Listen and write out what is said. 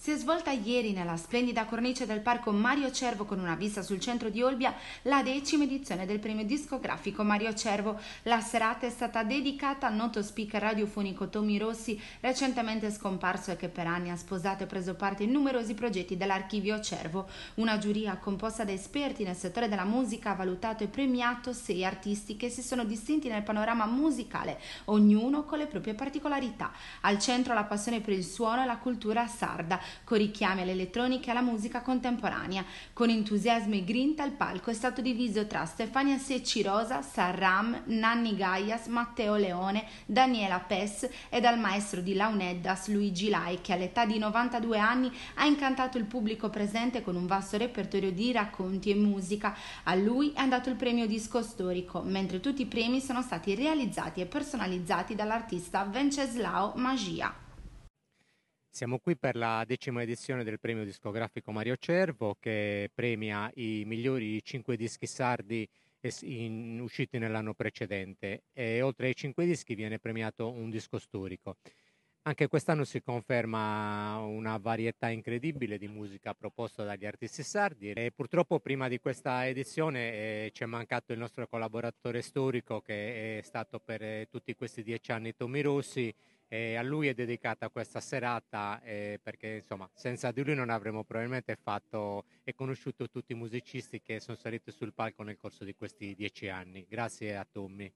Si è svolta ieri nella splendida cornice del parco Mario Cervo con una vista sul centro di Olbia la decima edizione del premio discografico Mario Cervo. La serata è stata dedicata al noto speaker radiofonico Tommy Rossi, recentemente scomparso e che per anni ha sposato e preso parte in numerosi progetti dell'archivio Cervo. Una giuria composta da esperti nel settore della musica ha valutato e premiato sei artisti che si sono distinti nel panorama musicale, ognuno con le proprie particolarità. Al centro la passione per il suono e la cultura sarda con richiami all'elettronica e alla musica contemporanea. Con entusiasmo e grinta il palco è stato diviso tra Stefania Secci Rosa, Sarram, Nanni Gaias, Matteo Leone, Daniela Pes e dal maestro di Launeddas Luigi Lai che all'età di 92 anni ha incantato il pubblico presente con un vasto repertorio di racconti e musica. A lui è andato il premio disco storico, mentre tutti i premi sono stati realizzati e personalizzati dall'artista Venceslao Magia. Siamo qui per la decima edizione del premio discografico Mario Cervo che premia i migliori cinque dischi sardi in, usciti nell'anno precedente e oltre ai cinque dischi viene premiato un disco storico. Anche quest'anno si conferma una varietà incredibile di musica proposta dagli artisti sardi e purtroppo prima di questa edizione eh, ci è mancato il nostro collaboratore storico che è stato per eh, tutti questi dieci anni Tommy Rossi e a lui è dedicata questa serata eh, perché insomma senza di lui non avremmo probabilmente fatto e conosciuto tutti i musicisti che sono saliti sul palco nel corso di questi dieci anni. Grazie a Tommy.